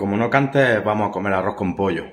Como no cantes, vamos a comer arroz con pollo.